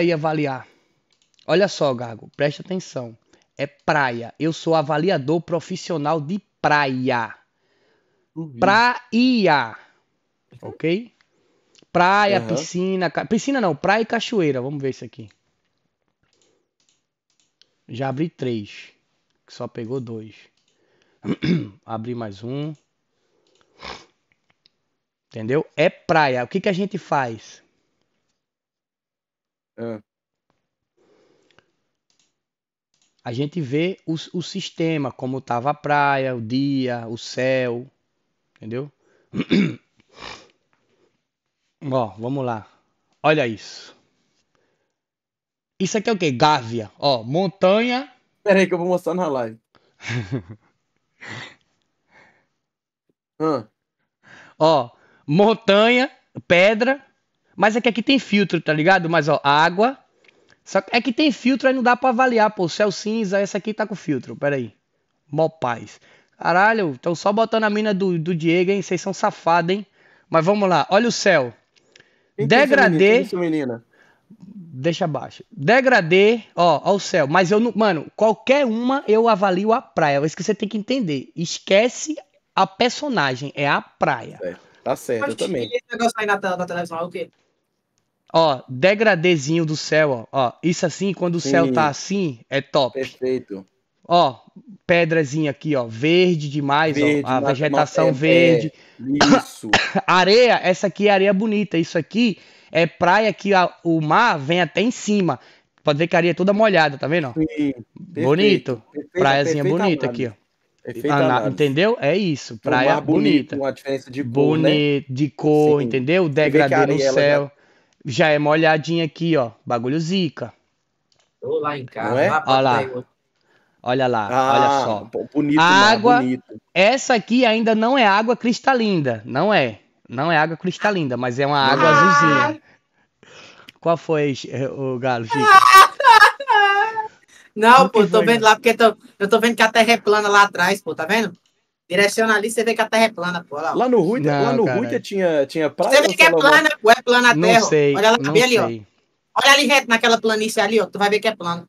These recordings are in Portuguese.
e avaliar. Olha só, Gago, preste atenção. É praia. Eu sou avaliador profissional de praia. Uhum. Praia. Ok? Praia, uhum. piscina. Ca... Piscina não, praia e cachoeira. Vamos ver isso aqui. Já abri três. Só pegou dois. abri mais um. Entendeu? É praia. O que, que a gente faz? Ah. A gente vê o, o sistema, como tava a praia, o dia, o céu, entendeu? Ó, vamos lá. Olha isso. Isso aqui é o que? Gávea. Ó, montanha. Pera aí que eu vou mostrar na live. hum. Ó, montanha, pedra, mas é que aqui tem filtro, tá ligado? Mas ó, água. Só que é que tem filtro, aí não dá para avaliar, pô. Céu cinza, essa aqui tá com filtro. Pera aí. Mó paz. Caralho, tão só botando a mina do, do Diego, hein? Vocês são safados, hein? Mas vamos lá, olha o céu. Quem Degradê. Isso, menina? Deixa abaixo. Degradê, ó, ó o céu. Mas eu não. Mano, qualquer uma eu avalio a praia. É isso que você tem que entender. Esquece a personagem, é a praia. É, tá certo, eu também. É esse negócio aí na, na televisão é o quê? Ó, degradezinho do céu, ó. ó isso assim, quando o céu tá assim, é top. Perfeito. Ó, pedrazinha aqui, ó, verde demais, verde, ó, a vegetação é, verde. É, isso. areia, essa aqui é areia bonita. Isso aqui é praia que a, o mar vem até em cima. Pode ver que a areia é toda molhada, tá vendo? Ó? Sim, bonito. Perfeita, tá Praiazinha bonita aqui, ó. Ana, entendeu? É isso. Praia bonita. Bonito, uma diferença de cor. Né? Bonito, né? de cor, entendeu? Degradê no céu. Já é molhadinha aqui, ó. Bagulho zica. Tô lá em casa. É? Olha lá. Olha lá, ah, olha só. Bonito, água. Essa aqui ainda não é água cristalina, não é? Não é água cristalina, mas é uma água ah. azulzinha. Qual foi eh, o galo, Chico? Não, pô, tô vendo lá porque tô, eu tô vendo que a terra é plana lá atrás, pô, tá vendo? Direcionalista, ali, você vê que a Terra é plana, pô. Lá, lá no Ruita, lá no Ruita tinha, tinha praia. Você vê que é plana, pô, é plana a Terra. Não sei, Olha lá, ali, sei. ó. Olha ali reto naquela planície ali, ó. Tu vai ver que é plano.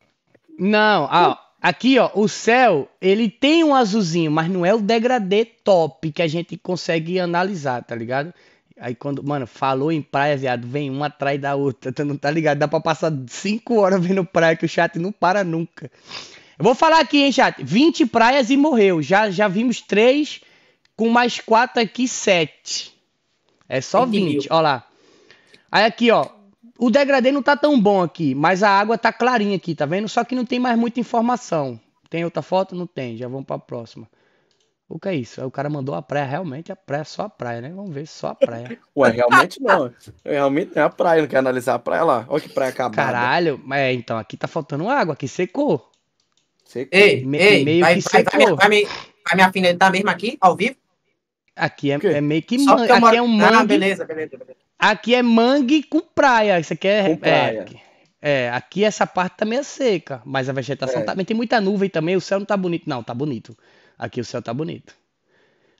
Não, ah, aqui, ó, o céu, ele tem um azulzinho, mas não é o degradê top que a gente consegue analisar, tá ligado? Aí quando, mano, falou em praia, viado, vem uma atrás da outra, tu não tá ligado? Dá pra passar cinco horas vendo praia que o chat não para nunca. Eu vou falar aqui, hein, chat. 20 praias e morreu. Já, já vimos três, com mais quatro aqui, sete. É só 20, ó lá. Aí aqui, ó. O degradê não tá tão bom aqui, mas a água tá clarinha aqui, tá vendo? Só que não tem mais muita informação. Tem outra foto? Não tem. Já vamos pra próxima. O que é isso? o cara mandou a praia. Realmente a praia, só a praia, né? Vamos ver, só a praia. Ué, realmente não. Realmente não é a praia. Não quer analisar a praia lá. Olha que praia acabada. Caralho. É, então, aqui tá faltando água. Aqui secou. Você ei, me, ei, meio vai, que vai, vai, vai, vai, me, vai me afinetar mesmo aqui, ao vivo? Aqui é, é meio que mangue. Aqui moro... é um ah, mangue. Ah, beleza, beleza, beleza. Aqui é mangue com praia. Isso aqui é. Com é, praia. É, é, aqui essa parte também tá é seca, mas a vegetação é. também tá, tem muita nuvem também. O céu não tá bonito, não, tá bonito. Aqui o céu tá bonito.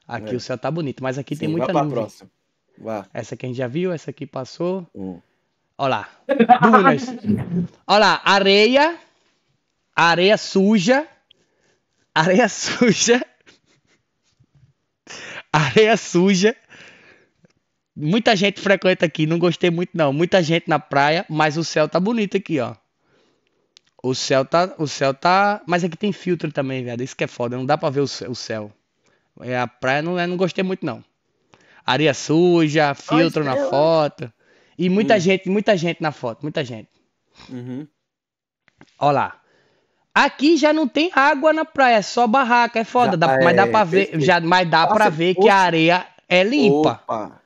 Aqui é. o céu tá bonito, mas aqui Sim, tem muita vai nuvem. Próxima. Vai. Essa aqui a gente já viu, essa aqui passou. Hum. Olha lá. Olha lá, areia areia suja, areia suja, areia suja. Muita gente frequenta aqui, não gostei muito não. Muita gente na praia, mas o céu tá bonito aqui, ó. O céu tá, o céu tá, mas aqui tem filtro também, velho. Isso que é foda, não dá para ver o céu. É a praia não, é, não gostei muito não. Areia suja, filtro Ai, na foto. E muita hum. gente, muita gente na foto, muita gente. Uhum. Olha lá. Aqui já não tem água na praia, é só barraca, é foda. Já, dá, é, mas dá é, pra ver, já, mas dá para ver que a areia é limpa. Opa,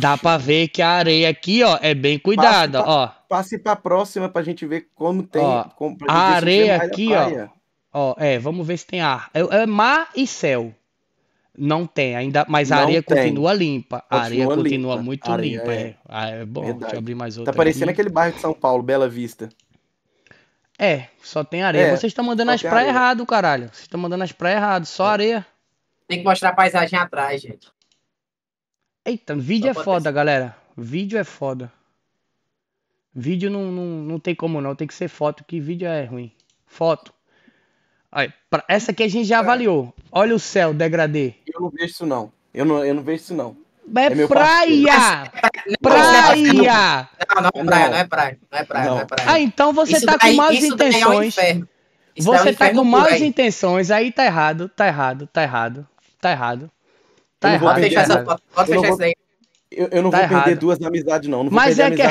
dá para ver que a areia aqui, ó, é bem cuidada, passe pra, ó. Passe para próxima pra gente ver como tem. Ó, como, a areia aqui, ó. Ó, é, vamos ver se tem ar. É, é mar e céu. Não tem ainda, mas a não areia tem. continua limpa. a areia continua limpa. muito areia limpa. É, é. Ah, é bom, Verdade. deixa eu abrir mais tá outra. Tá parecendo aqui. aquele bairro de São Paulo, Bela Vista. É, só tem areia. É, Vocês estão mandando as praias errado, caralho. Vocês estão mandando as praias errado, só é. areia. Tem que mostrar a paisagem atrás, gente. Eita, vídeo só é foda, ser. galera. Vídeo é foda. Vídeo não, não, não tem como não, tem que ser foto, que vídeo é ruim. Foto. Aí, pra... essa aqui a gente já é. avaliou. Olha o céu, degradê. Eu não vejo isso não. Eu não, eu não vejo isso não. É, é praia! Ah, praia! Não, não, praia, não é praia. Não é praia, não, é praia. É ah, então você isso tá daí, com más é intenções. É um você é um tá com más intenções, aí tá errado, tá errado, tá errado, tá errado. Tá errado. Pode fechar, essa, pode fechar isso aí. Eu, eu não tá vou errado. perder duas amizades, não. não mas é que.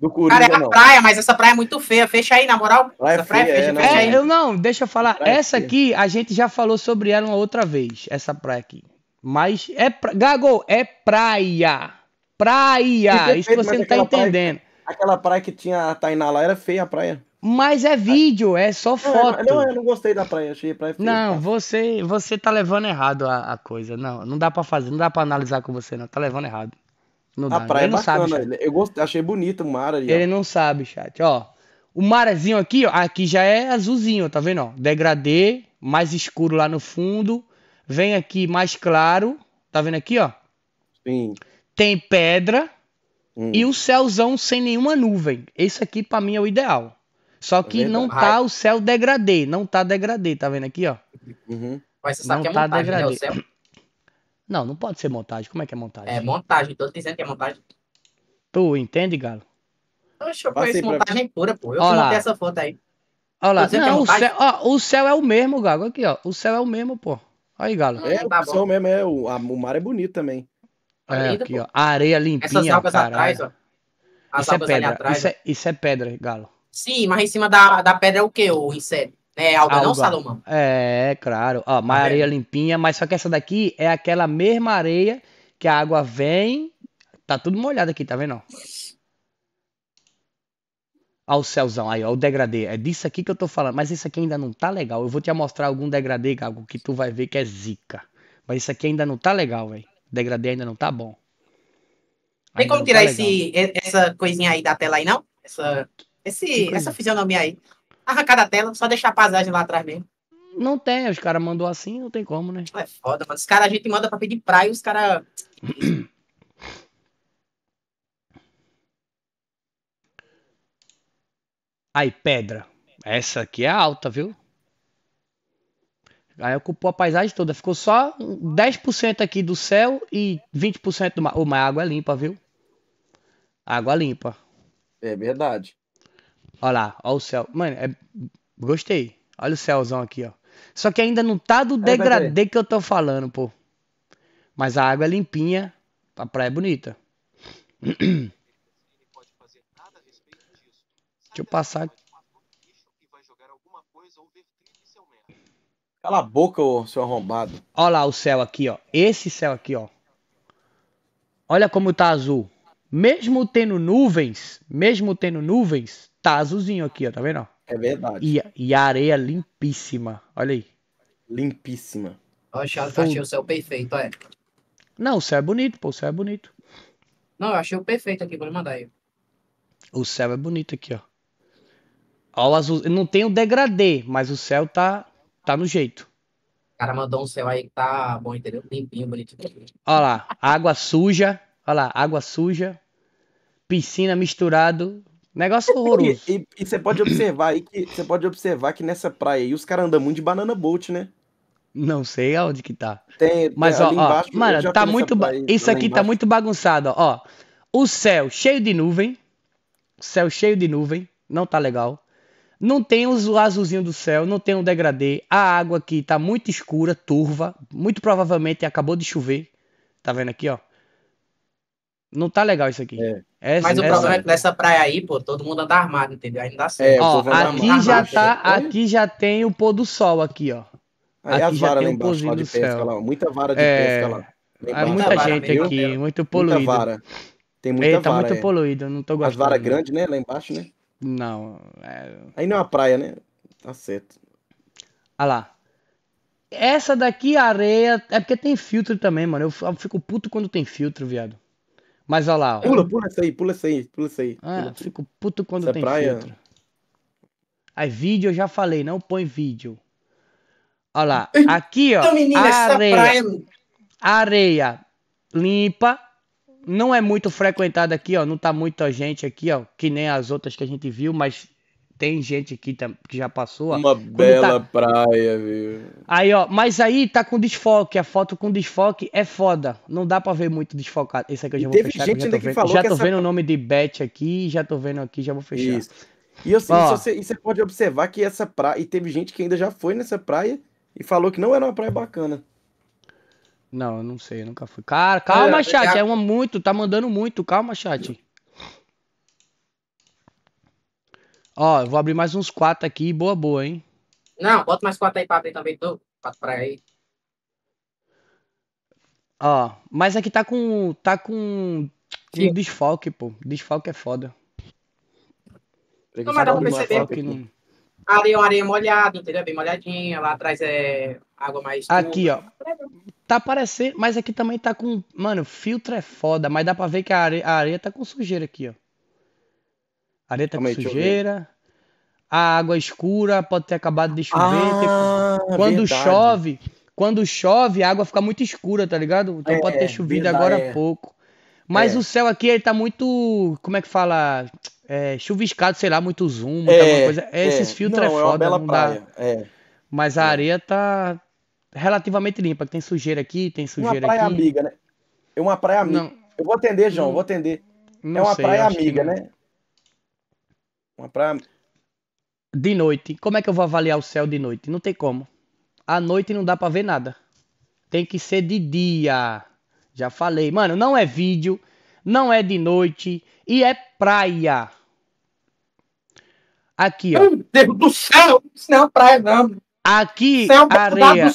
Do, do Coringa, Cara, é a praia, mas essa praia é muito feia. Fecha aí, na moral. Praia essa praia é feia, fecha, é, fecha, aí. Eu não, deixa eu falar. Praia essa aqui, a gente já falou sobre ela uma outra vez. Essa praia aqui. Mas é. Pra... Gago, é praia. Praia. É isso você não tá entendendo. Praia, aquela praia que tinha a Tainá lá era feia a praia. Mas é vídeo, é só é, foto. Não, eu, não gostei da praia, achei a praia feia. Não, tá. você, você tá levando errado a, a coisa. Não, não dá para fazer, não dá para analisar com você, não. Tá levando errado. Não a dá. praia ele é bacana, sabe, eu gostei, achei bonito o mar ali. Ele ó. não sabe, chat, ó. O marzinho aqui, ó, aqui já é azulzinho, tá vendo? Ó? Degradê, mais escuro lá no fundo. Vem aqui mais claro. Tá vendo aqui, ó? Sim. Tem pedra hum. e o céuzão sem nenhuma nuvem. Esse aqui para mim é o ideal. Só é que não tá o céu degradê, não tá degradê, tá vendo aqui, ó? Uhum. Mas você sabe não que é tá montagem, degradê. né, o céu? Não, não pode ser montagem. Como é que é montagem? É montagem, tô dizendo que é montagem. Tu entende, Galo? Oxe, eu conheço montagem pura, pô. Eu Olá. essa foto aí. Olha lá, é não, o céu, ó, o céu é o mesmo, Gago. Aqui, ó. O céu é o mesmo, pô. Aí, Galo. É, é tá opção mesmo, é, o, a, o mar é bonito também. É, aqui, ó. A areia limpinha, Essas algas atrás, ó. As isso é pedra. Atrás, isso, é, isso, é, pedra, Galo. Sim, mas em cima da, da pedra é o que, o inseto? É alga, alga, não, Salomão? É, claro. Ó, mais tá areia limpinha, mas só que essa daqui é aquela mesma areia que a água vem. Tá tudo molhado aqui, tá vendo? ao céuzão, aí, ó, o degradê. É disso aqui que eu tô falando, mas isso aqui ainda não tá legal. Eu vou te mostrar algum degradê, Gago, que tu vai ver que é zica. Mas isso aqui ainda não tá legal, velho. Degradê ainda não tá bom. Tem como tirar tá esse, essa coisinha aí da tela aí, não? Essa, esse, essa fisionomia aí. Arrancar da tela, só deixar a paisagem lá atrás mesmo. Não tem, os caras mandou assim, não tem como, né? É foda, mano. Os caras a gente manda pra pedir praia, os caras. Aí, pedra. Essa aqui é alta, viu? Aí ocupou a paisagem toda. Ficou só 10% aqui do céu e 20% do mar. Oh, mas a água é limpa, viu? Água limpa. É verdade. Olha lá, olha o céu. Mano, é... gostei. Olha o céuzão aqui, ó. Só que ainda não tá do degradê que eu tô falando, pô. Mas a água é limpinha. A praia é bonita. Deixa eu passar. Cala a boca, ô, seu arrombado. Olha lá o céu aqui, ó. Esse céu aqui, ó. Olha como tá azul. Mesmo tendo nuvens, mesmo tendo nuvens, tá azulzinho aqui, ó. Tá vendo? Ó? É verdade. E, e a areia limpíssima. Olha aí. Limpíssima. Ó, achei o céu perfeito, é. Não, o céu é bonito, pô. O céu é bonito. Não, eu achei o perfeito aqui, vou mandar aí. O céu é bonito aqui, ó. Olha azul. Não tem o degradê, mas o céu tá, tá no jeito. O cara mandou um céu aí que tá bom, entendeu? Limpinho, bonitinho. Olha lá, água suja. Olha lá, água suja. Piscina misturado. Negócio horroroso. E, e, e você pode observar aí que você pode observar que nessa praia aí os caras andam muito de banana boat, né? Não sei aonde que tá. Tem, Mas ó, ó mano, tá muito praia, isso aqui tá muito bagunçado, ó. O céu cheio de nuvem. Céu cheio de nuvem, não tá legal. Não tem o azulzinho do céu, não tem o um degradê. A água aqui tá muito escura, turva. Muito provavelmente acabou de chover. Tá vendo aqui, ó? Não tá legal isso aqui. É. Essa, Mas o essa... problema é que nessa praia aí, pô, todo mundo anda armado, entendeu? Aí não dá é, certo. É, ó, aqui armado, já tá, aqui já tem o pôr do sol aqui, ó. Aí aqui as varas lá embaixo, lá de pesca céu. lá. Muita vara de é... pesca lá. Há muita, gente né? aqui, muito muito poluído. Muita vara. Tem é. muita Eita, vara. muito é. poluído, não tô gostando. As varas grandes, né? Lá embaixo, né? Não. É... Aí não é a praia, né? Tá certo. Olha ah lá. Essa daqui, a areia. É porque tem filtro também, mano. Eu fico puto quando tem filtro, viado. Mas olha lá. Ó. Pula, pula essa aí, pula essa aí, pula essa aí. Ah, pula, fico puto quando essa é tem praia... filtro. Aí, vídeo eu já falei, não põe vídeo. Olha lá. Aqui, ó. Então, menina, areia. Praia... Areia limpa, não é muito frequentado aqui, ó. Não tá muita gente aqui, ó. Que nem as outras que a gente viu, mas tem gente aqui que já passou. Ó. Uma Quando bela tá... praia, viu? Aí, ó, mas aí tá com desfoque. A foto com desfoque é foda. Não dá pra ver muito desfocado. Esse aqui eu já e vou teve fechar. Gente já tô vendo, falou já tô essa... vendo o nome de Beth aqui, já tô vendo aqui, já vou fechar. Isso. E assim, você, e você pode observar que essa praia. E teve gente que ainda já foi nessa praia e falou que não era uma praia bacana. Não, eu não sei, eu nunca fui. Cara, calma, é, chat. É, é uma muito, tá mandando muito. Calma, chat. Ó, eu vou abrir mais uns quatro aqui. Boa, boa, hein? Não, bota mais quatro aí pra abrir também. Tô. Quatro pra aí. Ó, mas aqui tá com. Tá com. com desfalque, pô. Desfalque é foda. Não, dá pra perceber. Porque... Não... Ali é uma areia molhada, entendeu? Bem molhadinha. Lá atrás é água mais. Aqui, ó. Tá aparecendo, mas aqui também tá com. Mano, filtro é foda, mas dá pra ver que a areia, a areia tá com sujeira aqui, ó. A areia tá com sujeira. A água escura pode ter acabado de chover. Ah, Quando verdade. chove, quando chove, a água fica muito escura, tá ligado? Então é, pode ter chovido verdade, agora há é. pouco. Mas é. o céu aqui, ele tá muito. Como é que fala? É, chuviscado, sei lá, muito zoom, tá é, muita coisa. Esses é. filtros é foda, é uma bela praia. Dá... É. Mas a areia tá, relativamente limpa, tem sujeira aqui, tem sujeira aqui uma praia aqui. amiga, né? É uma praia amiga. Não, eu vou atender, João, vou atender. é uma sei, praia amiga, né? Uma praia de noite. Como é que eu vou avaliar o céu de noite? Não tem como. À noite não dá para ver nada. Tem que ser de dia. Já falei, mano, não é vídeo, não é de noite e é praia. Aqui, ó. Meu Deus do céu, isso não é praia não. Aqui, é Do areia.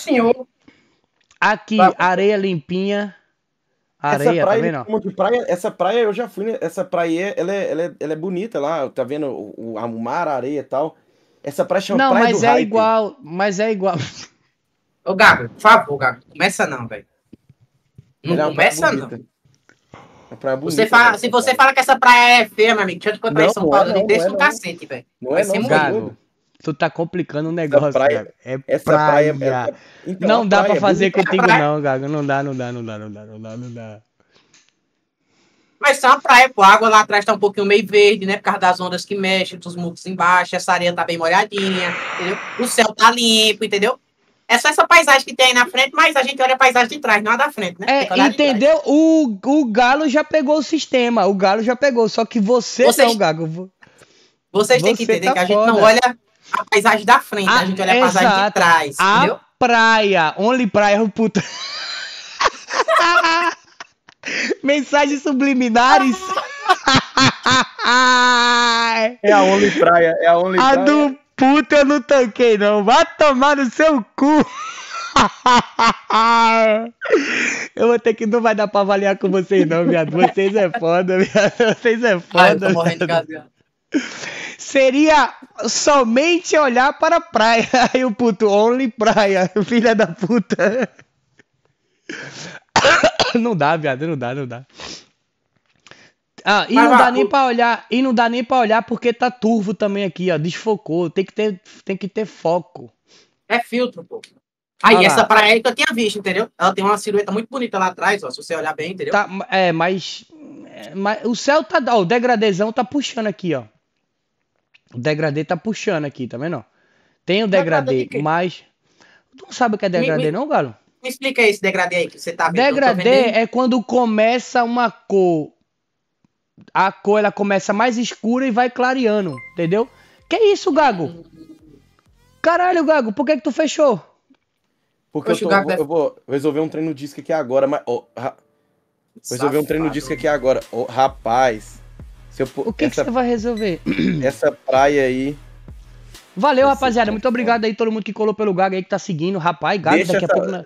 Aqui, tá. areia limpinha. Areia, essa tá praia, De praia, essa praia eu já fui, né? essa praia ela é, ela é, ela é bonita lá, tá vendo o, o, o mar, a areia e tal. Essa praia chama não, praia mas é igual, mas é igual. Ô Gabi, por favor, Gabi, começa não, velho. Não é começa não. É bonita, você fala, né? se você fala que essa praia é feia, meu amigo, deixa eu te contar não, em São Paulo, não, não, deixa é não, cacete, velho. Não é não, Tu tá complicando o um negócio, é essa praia, É essa praia. praia é... Então, não dá praia pra é fazer é contigo, praia. não, Gago. Não dá, não dá, não dá, não dá, não dá, não dá. Mas só a praia, pô. A água lá atrás tá um pouquinho meio verde, né? Por causa das ondas que mexem, dos muros embaixo. Essa areia tá bem molhadinha, entendeu? O céu tá limpo, entendeu? É só essa paisagem que tem aí na frente, mas a gente olha a paisagem de trás, não a da frente, né? É, entendeu? O, o Galo já pegou o sistema, o Galo já pegou, só que você vocês, não, Gago. Vocês têm que entender tá que a gente não olha a paisagem da frente, a, a ah, gente olha a paisagem exato. de trás. A entendeu? praia, only praia, puta. Mensagens subliminares. é a only praia, é a only a praia. A do puta eu não tanquei, não. Vá tomar no seu cu. Eu vou ter que. Não vai dar pra avaliar com vocês, não, viado. Vocês é foda, viado. Vocês é foda. Ai, eu tô morrendo de Seria somente olhar para a praia. Aí o puto, only praia, filha da puta. Não dá, viado, não dá, não dá. Ah, e não, dá nem para pra olhar, e não dá nem para olhar porque tá turvo também aqui, ó. Desfocou. Tem que ter, tem que ter foco. É filtro, pô. Aí, ah, essa praia aí que eu tinha visto, entendeu? Ela tem uma silhueta muito bonita lá atrás, ó. Se você olhar bem, entendeu? Tá, é, mas, é, mas o céu tá. Ó, o degradezão tá puxando aqui, ó. O degradê tá puxando aqui, tá vendo? Tem o degradê, degradê mas. Tu não sabe o que é degradê, me, não, Galo? Me explica esse degradê aí que você tá vendo. Degradê é quando começa uma cor. A cor ela começa mais escura e vai clareando, entendeu? Que isso, Gago? Caralho, Gago, por que, que tu fechou? Porque eu, tô, vou, deve... eu, vou, resolver um treino disco aqui agora, mas. Oh, ra... Resolver um treino disco aqui agora. Oh, rapaz. Eu, o que, essa, que você vai resolver? Essa praia aí. Valeu, rapaziada. Muito tá obrigado aí todo mundo que colou pelo Gago aí que tá seguindo. Rapaz, Gago, daqui a pouco. Na...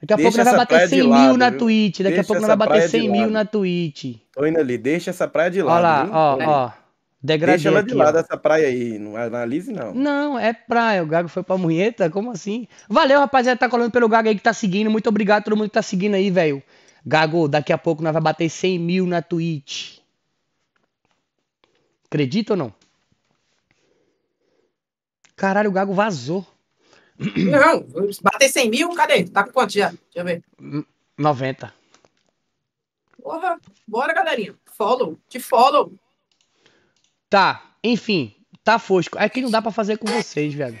Daqui a pouco nós vamos bater 100 lado, mil na Twitch. Daqui deixa a pouco nós vai bater 100 mil na Twitch. Tô indo ali, deixa essa praia de lado. Olha lá, ó, é. ó. Degradei Deixa ela de aqui, lado ó. essa praia aí, não analise não. Não, é praia, o Gago foi pra Munheta, como assim? Valeu, rapaziada, tá colando pelo Gago aí que tá seguindo, muito obrigado a todo mundo que tá seguindo aí, velho. Gago, daqui a pouco nós vai bater 100 mil na Twitch. Acredita ou não? Caralho, o Gago vazou. Não, bater 100 mil, cadê? Tá com quanto já? Deixa eu ver. 90. Porra, bora, galerinha. Follow, te follow. Tá, enfim, tá fosco. É que não dá para fazer com vocês, velho.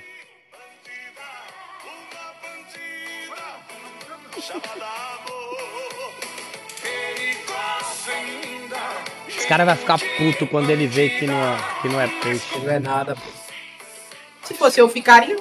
cara vai ficar puto quando ele vê que não é, que não é peixe. Não é nada, pô. Se fosse eu, ficaria.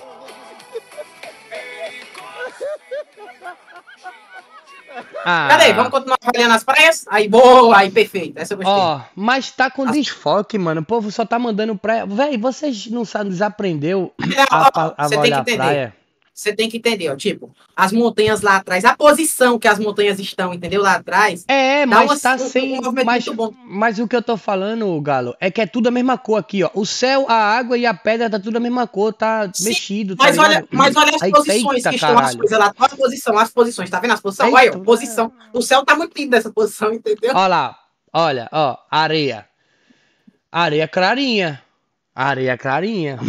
Ah. vamos continuar avaliando as praias? Aí, boa, aí, perfeito. Essa eu gostei. Ó, oh, mas tá com desfoque, mano. O povo só tá mandando praia. Véi, vocês não sabem, desaprendeu não, a, a, a, você tem que entender. praia? Você tem que entender, ó, tipo, as montanhas lá atrás, a posição que as montanhas estão, entendeu? Lá atrás. É, mas uma, tá um, sem. Um mas, mas, o que eu tô falando, Galo, é que é tudo a mesma cor aqui, ó. O céu, a água e a pedra tá tudo a mesma cor, tá Sim, mexido. Tá mas, olha, mas olha as Aí, posições eita, que estão caralho. as coisas lá. Olha a posição, as posições, tá vendo as posições? olha, ó, posição. O céu tá muito lindo nessa posição, entendeu? Olha lá, olha, ó, areia. Areia clarinha. Areia clarinha.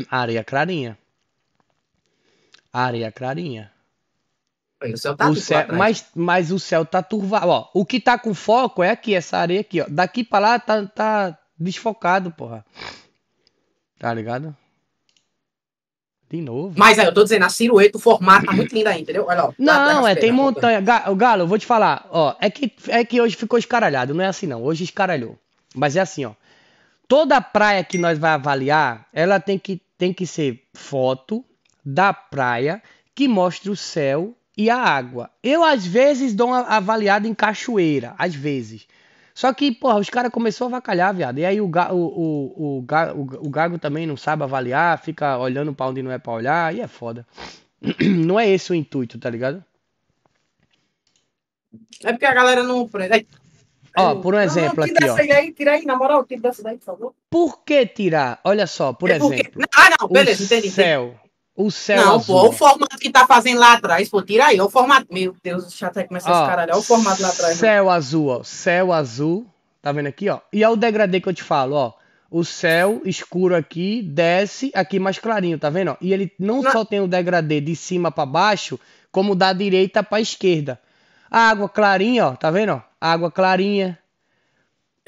areia clarinha. Areia é clarinha. O céu tá o céu, mas, mas o céu tá turvado. Ó, o que tá com foco é aqui, essa areia aqui, ó. Daqui pra lá tá, tá desfocado, porra. Tá ligado? De novo. Mas aí, eu tô dizendo, a silhueta, o formato tá muito lindo aí, entendeu? Olha, ó, tá não, é, tem montanha. Galo, Galo, eu vou te falar, ó, é que, é que hoje ficou escaralhado, não é assim não, hoje escaralhou. Mas é assim, ó, toda praia que nós vai avaliar, ela tem que, tem que ser foto, da praia que mostra o céu e a água. Eu às vezes dou uma avaliada em cachoeira, às vezes. Só que, porra, os caras começou a vacalhar, viado. E aí o, ga, o, o, o, o, Gago também não sabe avaliar, fica olhando pra onde não é pra olhar, e é foda. Não é esse o intuito, tá ligado? É porque a galera não. Né? Ó, por um exemplo não, não, aqui, Tirar ó. Aí, tira aí, na moral, tira dessa daí, por favor. Por que tirar? Olha só, por é porque... exemplo. Ah, não, beleza, entendi. Céu, o céu Não, azul. pô, o formato que tá fazendo lá atrás, pô, tira aí, o formato. Meu Deus, o chat começa começar a escaralhar, o formato lá atrás. Né? Céu né? azul, ó, céu azul, tá vendo aqui, ó? E é o degradê que eu te falo, ó. O céu escuro aqui desce aqui mais clarinho, tá vendo? Ó? E ele não, não só tem o degradê de cima para baixo, como da direita para esquerda. A água clarinha, ó, tá vendo? Ó? Água clarinha,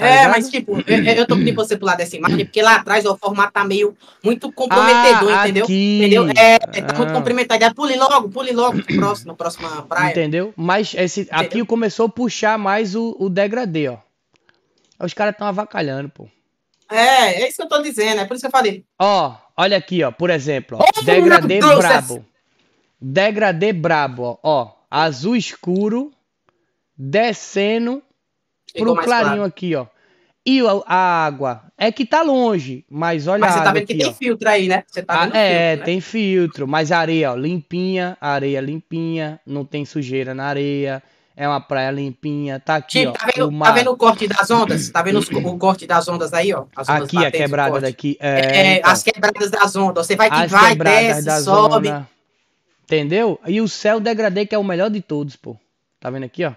Tá é, ligado? mas tipo, eu, eu tô pedindo pra você pular dessa imagem, porque lá atrás ó, o formato tá meio muito comprometedor, ah, entendeu? Aqui. Entendeu? É, tá ah. muito comprometedor. É, pule logo, pule logo pro próximo, próxima praia. Entendeu? Mas esse entendeu? aqui começou a puxar mais o, o degradê, ó. Os caras estão avacalhando, pô. É, é isso que eu tô dizendo, é por isso que eu falei. Ó, olha aqui, ó, por exemplo, ó, oh, degradê brabo. Degradê brabo, ó, ó, azul escuro, descendo Ficou pro clarinho claro. aqui, ó. E a água? É que tá longe, mas olha. Mas você tá vendo aqui, que tem filtro aí, né? Você tá ah, vendo ah, É, né? tem filtro, mas areia, ó, limpinha, areia limpinha, não tem sujeira na areia, é uma praia limpinha, tá aqui, ó. Tá vendo, tá vendo, o corte das ondas? Tá vendo os, o corte das ondas aí, ó? Ondas aqui, a quebrada daqui. É, é, então. As quebradas das ondas. Você vai que as vai, desce, sobe. Zona. Entendeu? E o céu degradê, que é o melhor de todos, pô. Tá vendo aqui, ó?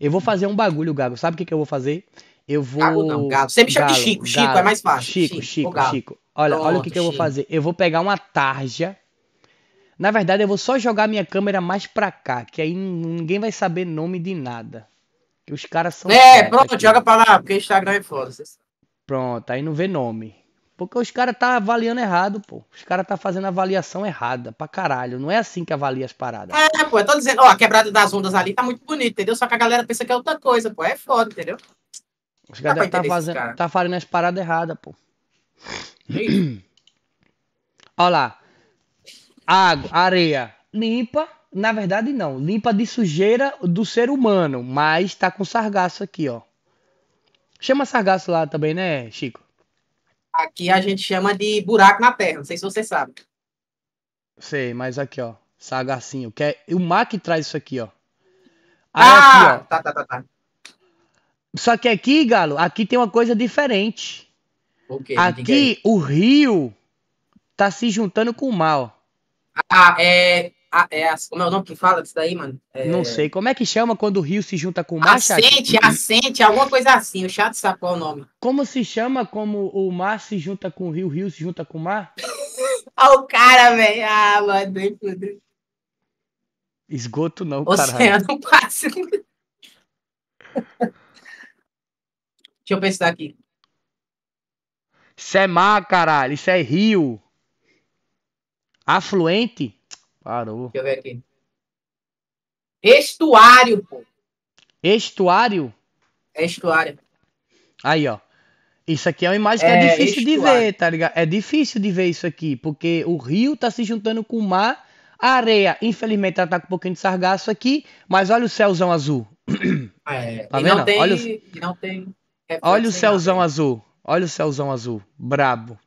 Eu vou fazer um bagulho, Gago. Sabe o que, que eu vou fazer? Eu vou. Gago não, Gago. Sempre chama de Chico. Chico Galo. é mais fácil. Chico, Chico, Chico. Chico. Olha, Pronto, olha o que, que eu vou fazer. Eu vou pegar uma tarja. Na verdade, eu vou só jogar minha câmera mais pra cá, que aí ninguém vai saber nome de nada. Que os caras são. É, pronto, aqui. joga pra lá, porque Instagram é foda. Pronto, aí não vê nome. Porque os caras tá avaliando errado, pô. Os caras tá fazendo avaliação errada pra caralho. Não é assim que avalia as paradas. É, né, pô, eu tô dizendo, ó, a quebrada das ondas ali tá muito bonita, entendeu? Só que a galera pensa que é outra coisa, pô. É foda, entendeu? Os caras tá, fazendo, cara. tá fazendo as paradas erradas, pô. Olha lá. Água, areia, limpa. Na verdade, não. Limpa de sujeira do ser humano. Mas tá com sargaço aqui, ó. Chama sargaço lá também, né, Chico? Aqui a gente chama de buraco na terra, não sei se você sabe. Sei, mas aqui, ó. Sagacinho. Que é... O Mac traz isso aqui, ó. Aí, ah, aqui, ó. tá, tá, tá, tá. Só que aqui, Galo, aqui tem uma coisa diferente. Okay, aqui o rio tá se juntando com o mal. Ah, é ah, é, como é o nome que fala disso daí, mano? É... Não sei. Como é que chama quando o rio se junta com o mar? Assente, chato? assente, alguma coisa assim. O chato sabe qual é o nome. Como se chama como o mar se junta com o rio, o rio se junta com o mar? Olha o cara, velho. Ah, mano, bem fudido. Esgoto não, Oceano caralho. Pacífico. Deixa eu pensar aqui. Isso é mar, caralho. Isso é rio. Afluente? Parou. Deixa eu ver aqui. Estuário, pô. Estuário? estuário. Aí, ó. Isso aqui é uma imagem que é, é difícil estuário. de ver, tá ligado? É difícil de ver isso aqui, porque o rio tá se juntando com o mar, a areia, infelizmente, ela tá com um pouquinho de sargaço aqui, mas olha o céuzão azul. Ah, é, tá vendo? Tem, olha o, não tem olha o céuzão nada. azul. Olha o céuzão azul. Brabo.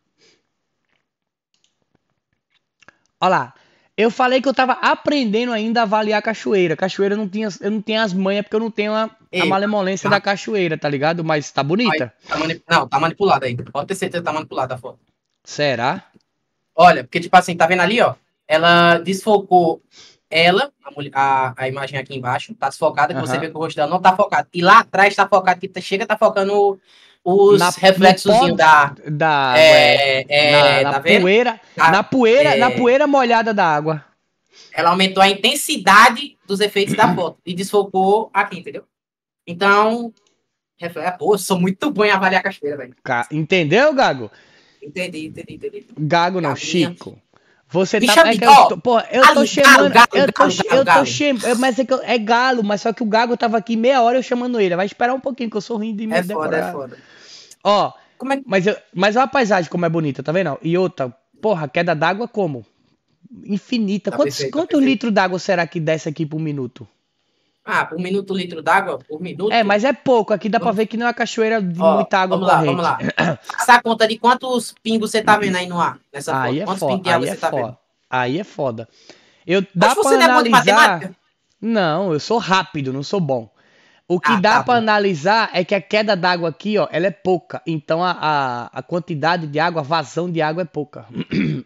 Olha lá. Eu falei que eu tava aprendendo ainda a avaliar a cachoeira. Cachoeira eu não tinha, eu não tenho as manhas porque eu não tenho a, Ei, a malemolência tá. da cachoeira, tá ligado? Mas tá bonita. Aí, tá manip... Não, tá manipulada aí. Pode ter certeza que tá manipulada a foto. Será? Olha, porque tipo assim, tá vendo ali, ó? Ela desfocou ela, a, a, a imagem aqui embaixo, tá desfocada, que você vê que o rosto dela não tá focado. E lá atrás tá focado, que tá, chega tá focando os na, reflexos da, da é, é, é, na, na tá poeira, na poeira, é, na poeira molhada da água. Ela aumentou a intensidade dos efeitos da foto e desfocou aqui, entendeu? Então, ah, pô, sou muito bom em avaliar a cachoeira, velho. Entendeu, Gago? Entendi, entendi, entendi. Gago não, Chico. Você Me tá. É de... É eu tô, eu tô chamando. eu tô, eu tô chamando. Mas é, que eu, é galo, mas só que o Gago tava aqui meia hora eu chamando ele. Vai esperar um pouquinho, que eu sou ruim de me É foda, é decorar. é foda. Ó, como é que... mas, eu, mas olha a paisagem como é bonita, tá vendo? E outra, porra, queda d'água como? Infinita. Tá quantos, perfeito, tá d'água será que desce aqui por minuto? Ah, por minuto, litro d'água por minuto? É, mas é pouco. Aqui dá para ver que não é uma cachoeira de Ó, muita água vamos lá, vamos lá. Essa conta de quantos pingos você tá vendo aí no ar? Nessa aí foto. É quantos pingos de água você é tá foda. vendo? Aí é foda. Eu, mas dá para analisar... não é bom de matemática? Não, eu sou rápido, não sou bom. O que ah, dá tá, para analisar é que a queda d'água aqui, ó, ela é pouca. Então a, a, a, quantidade de água, a vazão de água é pouca. Hum.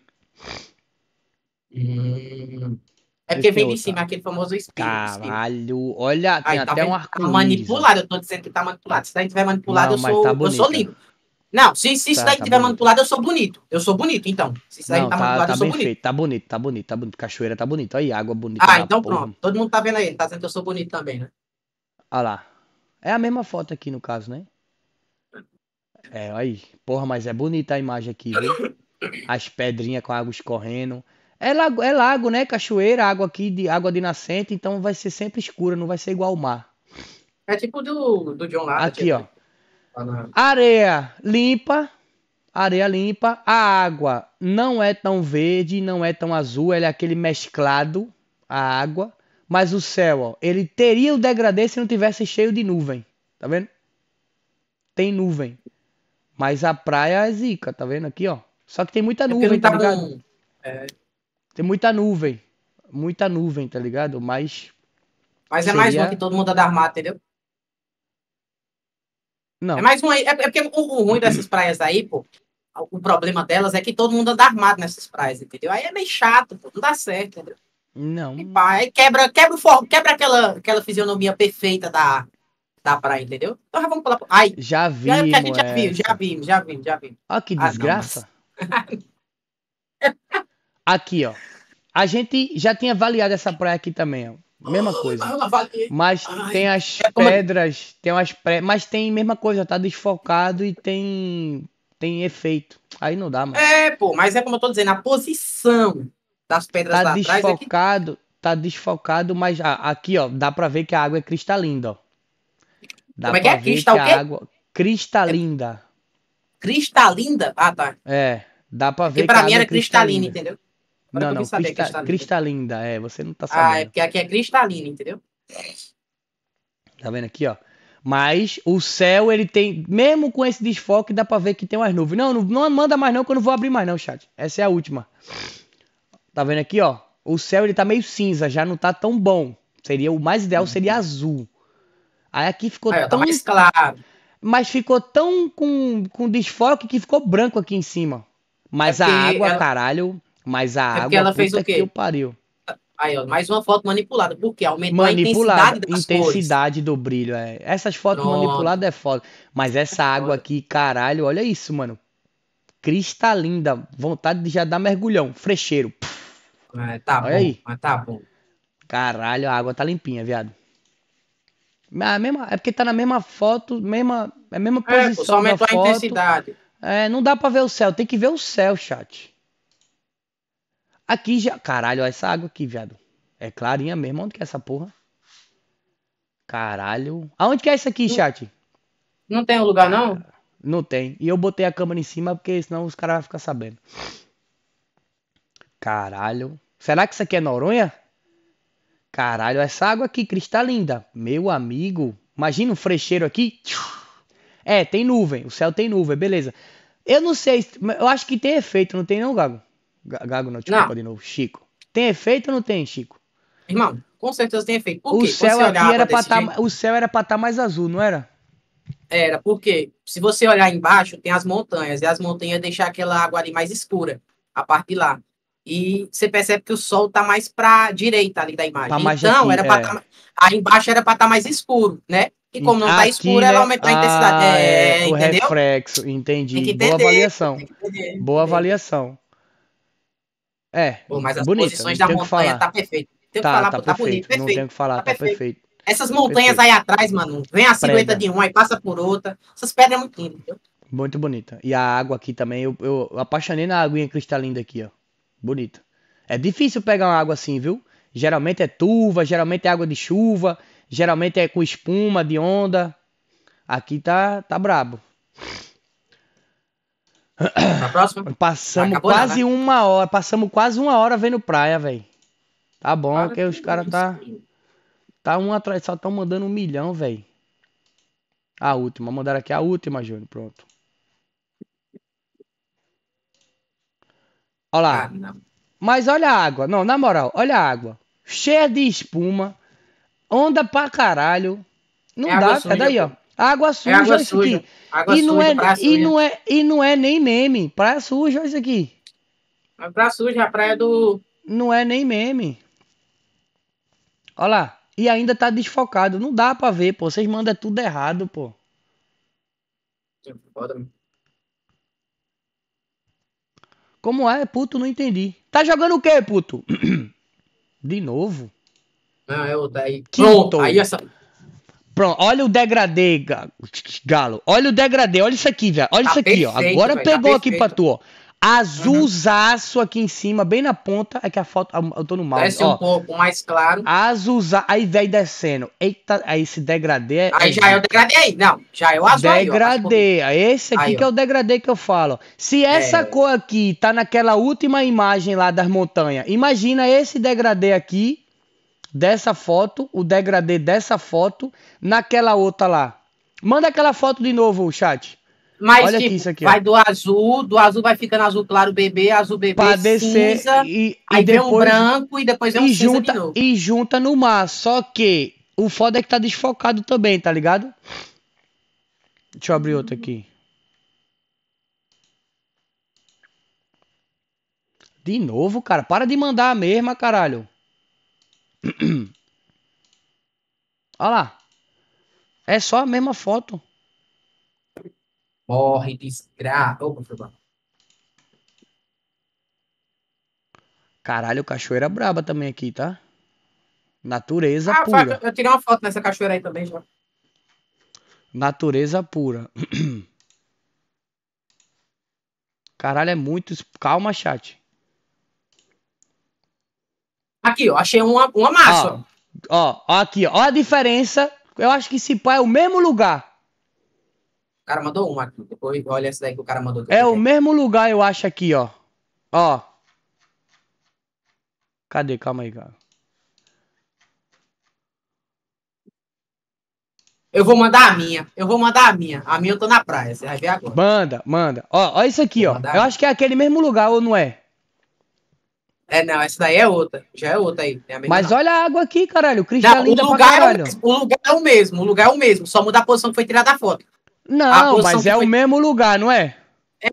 É porque vem de cima, aquele famoso espírito. Caralho, espírito. olha, tem Aí, tá até tá um arco Tá manipulado, eu tô dizendo que tá manipulado. Se daí tiver manipulado, não, eu, sou, tá eu sou lindo. Não, se, se tá, isso daí tá tiver bonito. manipulado, eu sou bonito. Eu sou bonito, então. Se isso daí não, tá, tá manipulado, eu tá sou bonito. Feito, tá bonito, tá bonito, tá bonito. Cachoeira tá bonito. Aí, água bonita. Ah, então porra. pronto. Todo mundo tá vendo aí. Tá dizendo que eu sou bonito também, né? Olha lá. É a mesma foto aqui, no caso, né? É, aí. Porra, mas é bonita a imagem aqui, viu? As pedrinhas com a água escorrendo. É lago, é lago, né? Cachoeira, água aqui de água de nascente, então vai ser sempre escura, não vai ser igual o mar. É tipo do, do John Lada. Aqui, tipo. ó. Na... Areia limpa, areia limpa. A água não é tão verde, não é tão azul, ela é aquele mesclado, a água. Mas o céu, ó, ele teria o degradê se não tivesse cheio de nuvem. Tá vendo? Tem nuvem. Mas a praia é zica, tá vendo aqui, ó? Só que tem muita é nuvem, é tá ligado? Um... É, tem muita nuvem. Muita nuvem, tá ligado? Mas. Mas seria... é mais uma que todo mundo é da armada, entendeu? Não. É mais uma. É, é porque o ruim dessas praias aí, pô, o problema delas é que todo mundo anda armado nessas praias, entendeu? Aí é meio chato, pô, não dá certo, entendeu? Não. E pá, aí quebra, quebra o quebra aquela, aquela fisionomia perfeita da, da praia, entendeu? Então já vamos falar. Ai, já vi. Já, é é. já, vimos, já vimos, já vimos, já vimos. que ah, desgraça. Ah, Aqui, ó. A gente já tinha avaliado essa praia aqui também, ó. Mesma oh, coisa. Mas tem as é é pedras, tem umas pré... Mas tem mesma coisa, tá desfocado e tem tem efeito. Aí não dá, mano. É, pô, mas é como eu tô dizendo, a posição das pedras tá lá é desfocado, atrás Tá desfocado, mas aqui, ó, dá pra ver que a água é cristalina, ó. Dá como é que é? Cristal que a água... Cristalina. É... Cristalina? Ah, tá. É, dá pra ver Porque pra que mim era cristalina, cristalina, entendeu? Agora não, não, saber é cristalina. é, você não tá sabendo. Ah, é porque aqui é cristalina, entendeu? Tá vendo aqui, ó? Mas o céu, ele tem, mesmo com esse desfoque, dá pra ver que tem umas nuvens. Não, não, não manda mais não, que eu não vou abrir mais não, chat. Essa é a última. Tá vendo aqui, ó? O céu, ele tá meio cinza, já não tá tão bom. Seria, o mais ideal seria azul. Aí aqui ficou Aí, tá tão... Tá mais claro. Mas ficou tão com, com desfoque que ficou branco aqui em cima. Mas é a água, caralho... Mas a é água. ela fez o quê? Que pariu. Aí, ó, mais uma foto manipulada, porque aumentou manipulada, a intensidade das intensidade cores. do brilho, é. Essas fotos Pronto. manipuladas é foda. Mas essa é água foda. aqui, caralho, olha isso, mano. Cristalinda, vontade de já dar mergulhão, frecheiro. É, tá olha bom, aí. tá bom. Caralho, a água tá limpinha, viado. É a mesma, é porque tá na mesma foto, mesma, é a mesma é, posição. É, só aumentou a foto. intensidade. É, não dá pra ver o céu, tem que ver o céu, chat. Aqui já. Caralho, olha essa água aqui, viado. É clarinha mesmo. Onde que é essa porra? Caralho. Aonde que é isso aqui, chat? Não tem um lugar, não? Não tem. E eu botei a câmera em cima porque senão os caras vão ficar sabendo. Caralho. Será que isso aqui é Noronha? Caralho, essa água aqui cristalina. Tá Meu amigo. Imagina um frecheiro aqui. É, tem nuvem. O céu tem nuvem, beleza. Eu não sei. Eu acho que tem efeito, não tem não, Gago? Gago não, desculpa não. de novo, Chico. Tem efeito ou não tem, Chico? Irmão, com certeza tem efeito. Por o quê? Céu aqui era tá, o céu era para estar tá mais azul, não era? Era, porque se você olhar embaixo, tem as montanhas, e as montanhas deixam aquela água ali mais escura, a parte de lá. E você percebe que o sol tá mais pra direita ali da imagem. Tá então, aqui, era pra é. tá, aí embaixo era para estar tá mais escuro, né? E como não está escuro, né? ela aumenta a intensidade. Ah, é, é o entendeu? reflexo, entendi. Boa avaliação. Boa avaliação. É, Pô, mas as posições da montanha falar. tá perfeito. Tem tá, que falar, tá, tá perfeito, bonito, perfeito. Não tenho que falar, tá, Tá perfeito. Essas montanhas perfeito. aí atrás, mano, vem a silhueta de uma e passa por outra. Essas pedras é muito lindas, Muito bonita. E a água aqui também, eu, eu apaixonei na aguinha cristalina aqui, ó. Bonita. É difícil pegar uma água assim, viu? Geralmente é tuva, geralmente é água de chuva, geralmente é com espuma, de onda. Aqui tá, tá brabo próxima? Passamos Acabou quase né? uma hora. Passamos quase uma hora vendo praia, velho. Tá bom, Para que os caras tá. Tá um atrás, só tão mandando um milhão, velho. A última, mandaram aqui a última, Júnior. Pronto. Olha lá. Ah, Mas olha a água. Não, na moral, olha a água. Cheia de espuma. Onda pra caralho. Não é dá, cadê é aí, ó. Água suja. É água isso suja. Aqui. Água e suja, não é, praia e suja. Não é, e não é nem meme. Praia suja isso aqui. A é praia suja, a praia do. Não é nem meme. Olha lá. E ainda tá desfocado. Não dá pra ver, pô. Vocês mandam tudo errado, pô. Como é, puto? Não entendi. Tá jogando o quê, puto? De novo? Não, é o daí. Pronto. Aí essa. É Pronto, olha o degradê, Galo. Olha o degradê, olha isso aqui, velho. Olha tá isso aqui, perfeito, ó. Agora véio, tá pegou tá aqui pra tu, ó. Azulzaço uhum. aqui em cima, bem na ponta. É que a foto. Eu tô no mal, Desce ó. um pouco mais claro. Azulzaço. Aí vem descendo. Eita, aí esse degradê. É aí já é o degradê aí. Não, já é o azul. Degradê. Aí, ó, tá esse aqui aí, que é o degradê que eu falo. Se essa é... cor aqui tá naquela última imagem lá das montanhas, imagina esse degradê aqui dessa foto, o degradê dessa foto, naquela outra lá. Manda aquela foto de novo, chat. Mas Olha tipo, isso aqui, vai ó. do azul, do azul vai ficando azul claro bebê, azul bebê pra descer, cinza, e, aí e depois, um branco e depois é um e junta, E junta no mar, só que o foda é que tá desfocado também, tá ligado? Deixa eu abrir outro aqui. De novo, cara. Para de mandar a mesma, caralho. Olha lá. É só a mesma foto. Morre, desgraça. Opa, foi Caralho, cachoeira braba também aqui, tá? Natureza ah, pura. Eu tirei uma foto nessa cachoeira aí também já. Natureza pura. Caralho, é muito. Calma, chat. Aqui, ó, achei uma, uma massa. Ó, ó, aqui, ó, a diferença. Eu acho que esse pai é o mesmo lugar. O cara mandou uma aqui. Depois olha essa daí que o cara mandou. É o mesmo lugar, eu acho, aqui, ó. Ó. Cadê? Calma aí, cara. Eu vou mandar a minha. Eu vou mandar a minha. A minha eu tô na praia. Você vai ver agora. Manda, manda. Ó, ó isso aqui, vou ó. Eu acho que é aquele mesmo lugar, ou não é? É, não, essa daí é outra. Já é outra aí. É Mas olha a água aqui, caralho. Cristalina não, o é lugar pra caralho. É o, o, lugar é o mesmo, o lugar é o mesmo. Só muda a posição que foi tirada a foto. Não, a mas é foi... o mesmo lugar, não é?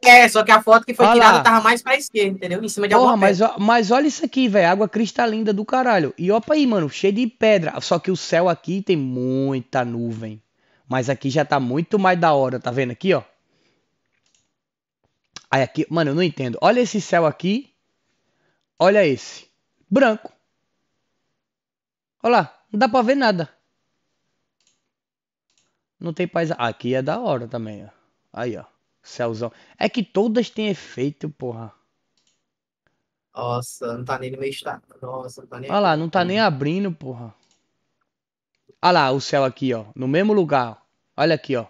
É, só que a foto que foi olha tirada lá. tava mais pra esquerda, entendeu? Em cima de Porra, mas, mas olha isso aqui, velho. Água cristalina do caralho. E opa aí, mano, cheio de pedra. Só que o céu aqui tem muita nuvem. Mas aqui já tá muito mais da hora, tá vendo aqui, ó? Aí aqui, mano, eu não entendo. Olha esse céu aqui Olha esse. Branco. Olha lá, não dá pra ver nada. Não tem paisagem. Aqui é da hora também, ó. Aí, ó. Céuzão. É que todas têm efeito, porra. Nossa, não tá nem no meu estado. Nossa, não tá nem. Olha lá, não tá nem abrindo, porra. Olha lá o céu aqui, ó. No mesmo lugar. Olha aqui, ó.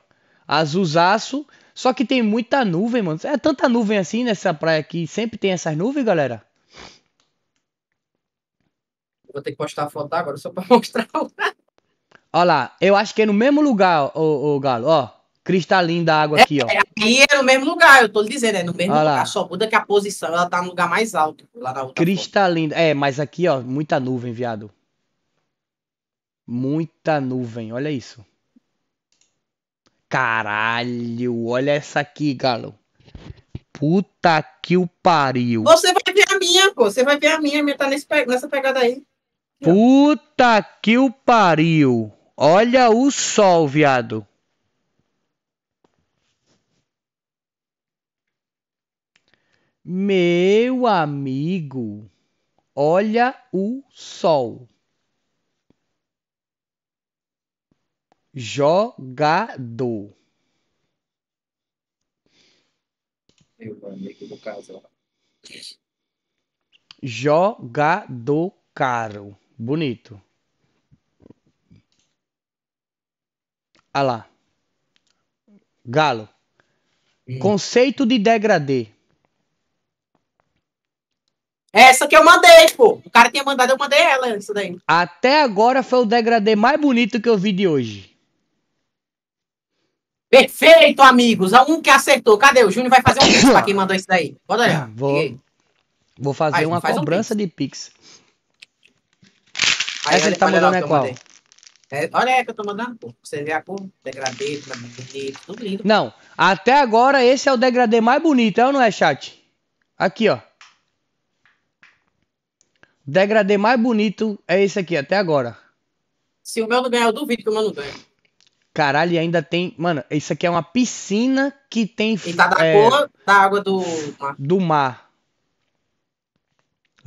Azulzaço. Só que tem muita nuvem, mano. É tanta nuvem assim nessa praia aqui. Sempre tem essas nuvens, galera? Vou ter que postar a foto agora só pra mostrar. Olha lá, eu acho que é no mesmo lugar, o, o Galo, ó. Cristalino da água é, aqui, ó. É, aqui é no mesmo lugar, eu tô lhe dizendo, é no mesmo Olha lugar. Lá. Só muda que a posição ela tá no lugar mais alto. Lá na outra Cristalino, foto. é, mas aqui, ó, muita nuvem, viado. Muita nuvem, olha isso. Caralho, olha essa aqui, galo. Puta que o pariu. Você vai ver a minha, pô. Você vai ver a minha. A minha tá nesse, nessa pegada aí. Puta que o pariu. Olha o sol, viado. Meu amigo, olha o sol. Jogador. Meu amigo do casal. Jogador caro. Bonito. Ah lá. Galo. Hum. Conceito de degradê. Essa que eu mandei, pô. O cara tinha mandado, eu mandei ela, isso daí. Até agora foi o degradê mais bonito que eu vi de hoje. Perfeito, amigos. Há um que acertou. Cadê? O Júnior vai fazer um pix pra quem mandou isso daí. Bota aí. Ah, vou, vou fazer uma faz cobrança um de pix. Aí, Essa olha, ele tá mandando é qual? É, olha aí que eu tô mandando, pô. Você vê a cor, degradê, bonito, tudo lindo. Não, até agora esse é o degradê mais bonito, é ou não é, chat? Aqui, ó. O degradê mais bonito é esse aqui, até agora. Se o meu não ganhar, eu duvido que o meu não ganhe. Caralho, ainda tem. Mano, isso aqui é uma piscina que tem. E tá da é, cor da água do mar. Do mar.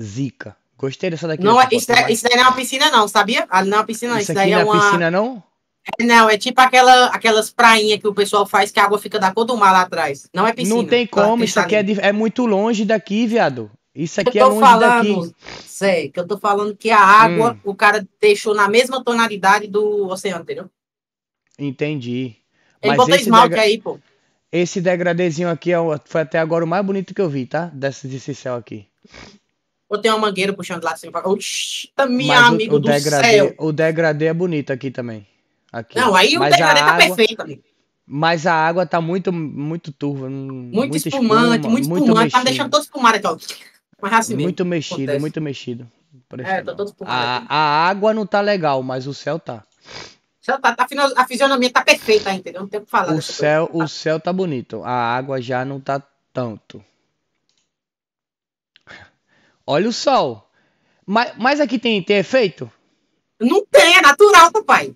Zica. Gostei dessa daqui. Não, é, tipo, isso, daí, isso daí não é uma piscina, não, sabia? Ah, não é uma piscina, isso, isso daí é, é uma. piscina, não? É, não, é tipo aquela, aquelas prainhas que o pessoal faz que a água fica da cor do mar lá atrás. Não é piscina. Não tem é como, isso aqui é, de, é, muito longe daqui, viado. Isso aqui eu tô é longe falando, daqui. Sei, que eu tô falando que a água, hum. o cara deixou na mesma tonalidade do oceano, entendeu? Entendi. Ele Mas botou esmalte degra... aí, pô. Esse degradezinho aqui é o... foi até agora o mais bonito que eu vi, tá? Desse, desse céu aqui ou tem uma mangueira puxando lá assim. Oxta, minha Mas amigo o, o do degradê, céu. O degradê é bonito aqui também. Aqui. Não, aí Mas o degradê tá água... perfeito ali. Mas a água tá muito, muito turva. Muito, muito espumante, espuma, muito espumante. tá deixando todos espumados aqui, ó. Mas é assim Muito mesmo, mexido, acontece. muito mexido. É, tá todo a, a água não tá legal, mas o céu tá. O céu tá, tá a fisionomia tá perfeita, entendeu? Não tem o que falar. O céu, coisa. o céu tá bonito. A água já não tá tanto. Olha o sol. Mas, mas aqui tem, tem efeito? Não tem, é natural, papai.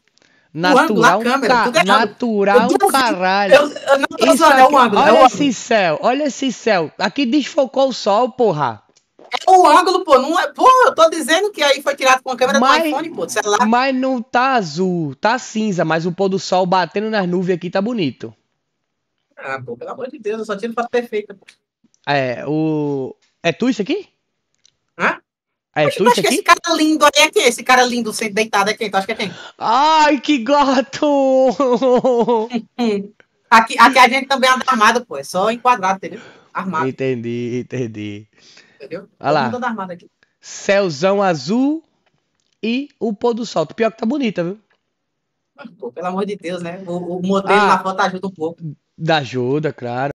Natural, é ângulo, câmera, natural eu, caralho. Eu, eu não tô zoando, é o ângulo. É olha é esse ângulo. céu, olha esse céu. Aqui desfocou o sol, porra. É o ângulo, pô. Não é, porra, eu tô dizendo que aí foi tirado com a câmera mas, do iPhone, pô, celular. Mas não tá azul, tá cinza, mas o pôr do sol batendo nas nuvens aqui tá bonito. Ah, pô, pelo amor de Deus, eu só tiro pra perfeito, pô. É, o. É tu isso aqui? Hã? Ah, é tu, acha que é esse cara lindo aí é quem? Esse cara lindo sendo deitado é quem? Tu acha que é quem? Ai, que gato! aqui, aqui a gente também anda é armado, pô. É só enquadrado, entendeu? Armado. Entendi, entendi. Entendeu? Olha lá. Todo armado aqui. Céuzão azul e o pôr do sol. Pior que tá bonita, viu? Pô, pelo amor de Deus, né? O, o modelo ah, na foto ajuda um pouco. Da ajuda, claro.